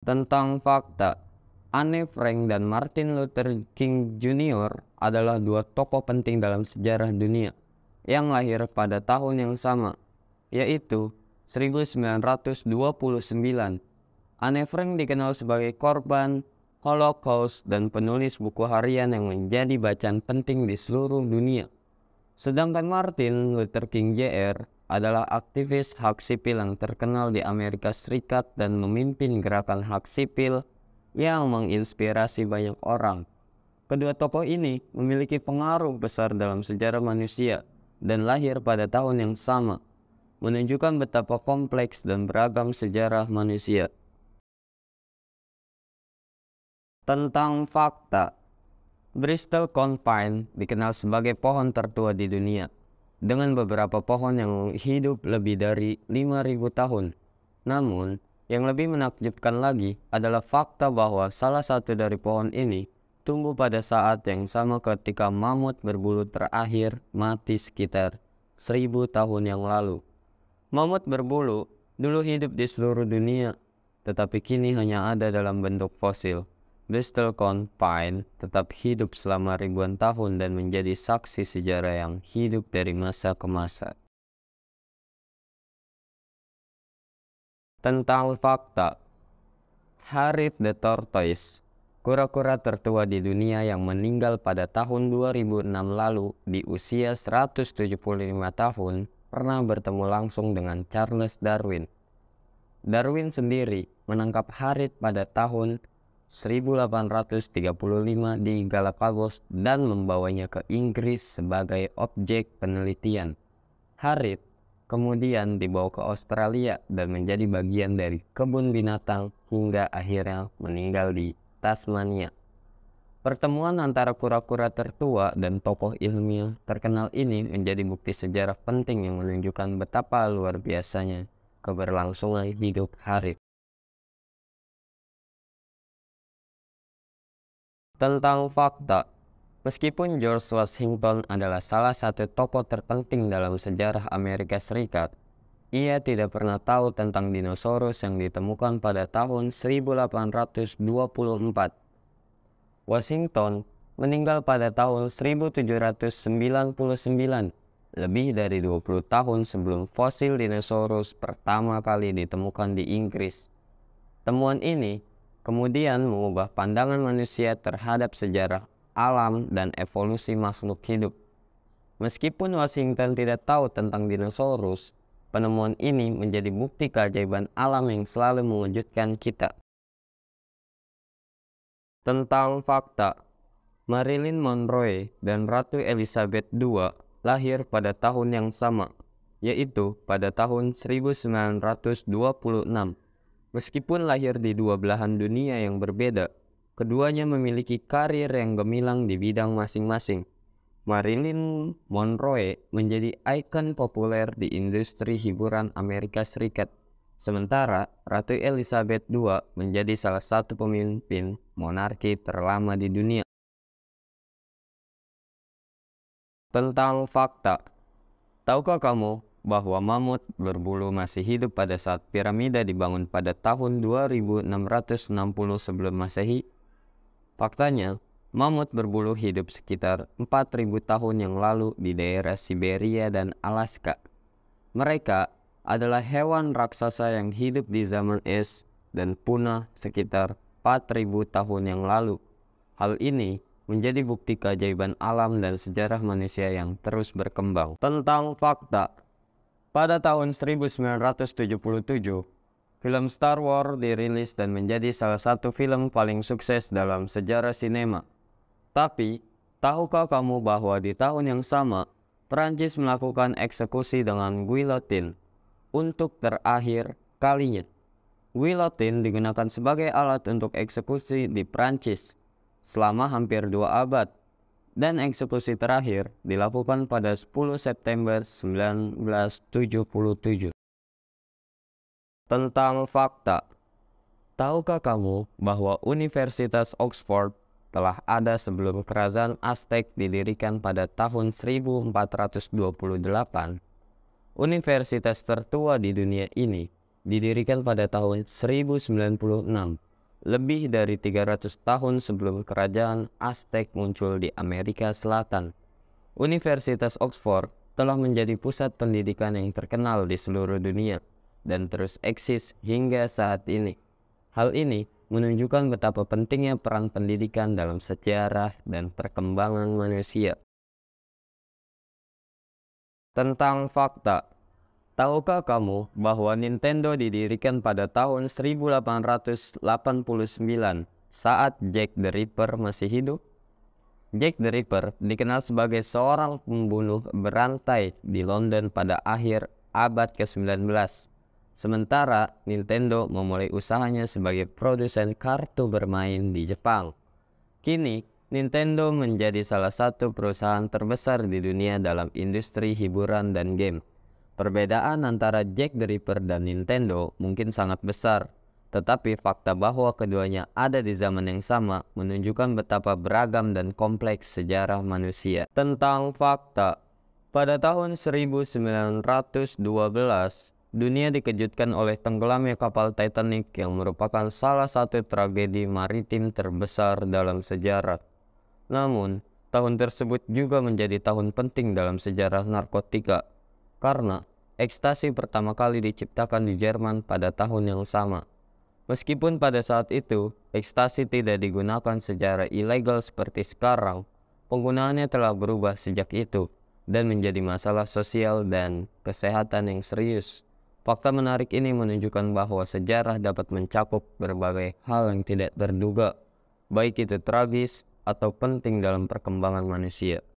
Tentang fakta, Anne Frank dan Martin Luther King Jr. adalah dua tokoh penting dalam sejarah dunia yang lahir pada tahun yang sama, yaitu 1929. Anne Frank dikenal sebagai korban Holocaust dan penulis buku harian yang menjadi bacaan penting di seluruh dunia. Sedangkan Martin Luther King Jr adalah aktivis hak sipil yang terkenal di Amerika Serikat dan memimpin gerakan hak sipil yang menginspirasi banyak orang. Kedua tokoh ini memiliki pengaruh besar dalam sejarah manusia dan lahir pada tahun yang sama, menunjukkan betapa kompleks dan beragam sejarah manusia. Tentang fakta, Bristol Confine dikenal sebagai pohon tertua di dunia dengan beberapa pohon yang hidup lebih dari 5000 tahun. Namun, yang lebih menakjubkan lagi adalah fakta bahwa salah satu dari pohon ini tumbuh pada saat yang sama ketika mamut berbulu terakhir mati sekitar 1000 tahun yang lalu. Mamut berbulu dulu hidup di seluruh dunia, tetapi kini hanya ada dalam bentuk fosil. Bristol Pine tetap hidup selama ribuan tahun dan menjadi saksi sejarah yang hidup dari masa ke masa. Tentang fakta Harith the Tortoise Kura-kura tertua di dunia yang meninggal pada tahun 2006 lalu di usia 175 tahun pernah bertemu langsung dengan Charles Darwin. Darwin sendiri menangkap Harith pada tahun 1835 di Galapagos dan membawanya ke Inggris sebagai objek penelitian. Harith kemudian dibawa ke Australia dan menjadi bagian dari kebun binatang hingga akhirnya meninggal di Tasmania. Pertemuan antara kura-kura tertua dan tokoh ilmiah terkenal ini menjadi bukti sejarah penting yang menunjukkan betapa luar biasanya keberlangsungan hidup Harith. tentang fakta. Meskipun George Washington adalah salah satu tokoh terpenting dalam sejarah Amerika Serikat, ia tidak pernah tahu tentang dinosaurus yang ditemukan pada tahun 1824. Washington meninggal pada tahun 1799, lebih dari 20 tahun sebelum fosil dinosaurus pertama kali ditemukan di Inggris. Temuan ini kemudian mengubah pandangan manusia terhadap sejarah alam dan evolusi makhluk hidup. Meskipun Washington tidak tahu tentang dinosaurus, penemuan ini menjadi bukti keajaiban alam yang selalu mewujudkan kita. Tentang fakta, Marilyn Monroe dan Ratu Elizabeth II lahir pada tahun yang sama, yaitu pada tahun 1926 Meskipun lahir di dua belahan dunia yang berbeda, keduanya memiliki karir yang gemilang di bidang masing-masing. Marilyn Monroe menjadi ikon populer di industri hiburan Amerika Serikat, sementara Ratu Elizabeth II menjadi salah satu pemimpin monarki terlama di dunia. Tentang fakta, tahukah kamu bahwa mamut berbulu masih hidup pada saat piramida dibangun pada tahun 2660 sebelum Masehi. Faktanya, mamut berbulu hidup sekitar 4000 tahun yang lalu di daerah Siberia dan Alaska. Mereka adalah hewan raksasa yang hidup di zaman es dan punah sekitar 4000 tahun yang lalu. Hal ini menjadi bukti keajaiban alam dan sejarah manusia yang terus berkembang. Tentang fakta, pada tahun 1977, film Star Wars dirilis dan menjadi salah satu film paling sukses dalam sejarah sinema. Tapi, tahukah kamu bahwa di tahun yang sama, Prancis melakukan eksekusi dengan guillotine untuk terakhir kalinya. Guillotine digunakan sebagai alat untuk eksekusi di Prancis selama hampir dua abad dan eksekusi terakhir dilakukan pada 10 September 1977. Tentang fakta, tahukah kamu bahwa Universitas Oxford telah ada sebelum kerajaan Aztec didirikan pada tahun 1428? Universitas tertua di dunia ini didirikan pada tahun 1096 lebih dari 300 tahun sebelum kerajaan Aztec muncul di Amerika Selatan, Universitas Oxford telah menjadi pusat pendidikan yang terkenal di seluruh dunia dan terus eksis hingga saat ini. Hal ini menunjukkan betapa pentingnya peran pendidikan dalam sejarah dan perkembangan manusia. Tentang fakta, Tahukah kamu bahwa Nintendo didirikan pada tahun 1889 saat Jack the Ripper masih hidup? Jack the Ripper dikenal sebagai seorang pembunuh berantai di London pada akhir abad ke-19. Sementara Nintendo memulai usahanya sebagai produsen kartu bermain di Jepang. Kini, Nintendo menjadi salah satu perusahaan terbesar di dunia dalam industri hiburan dan game. Perbedaan antara Jack the Ripper dan Nintendo mungkin sangat besar, tetapi fakta bahwa keduanya ada di zaman yang sama menunjukkan betapa beragam dan kompleks sejarah manusia. Tentang fakta, pada tahun 1912, dunia dikejutkan oleh tenggelamnya kapal Titanic yang merupakan salah satu tragedi maritim terbesar dalam sejarah. Namun, tahun tersebut juga menjadi tahun penting dalam sejarah narkotika karena ekstasi pertama kali diciptakan di Jerman pada tahun yang sama. Meskipun pada saat itu ekstasi tidak digunakan secara ilegal seperti sekarang, penggunaannya telah berubah sejak itu dan menjadi masalah sosial dan kesehatan yang serius. Fakta menarik ini menunjukkan bahwa sejarah dapat mencakup berbagai hal yang tidak terduga, baik itu tragis atau penting dalam perkembangan manusia.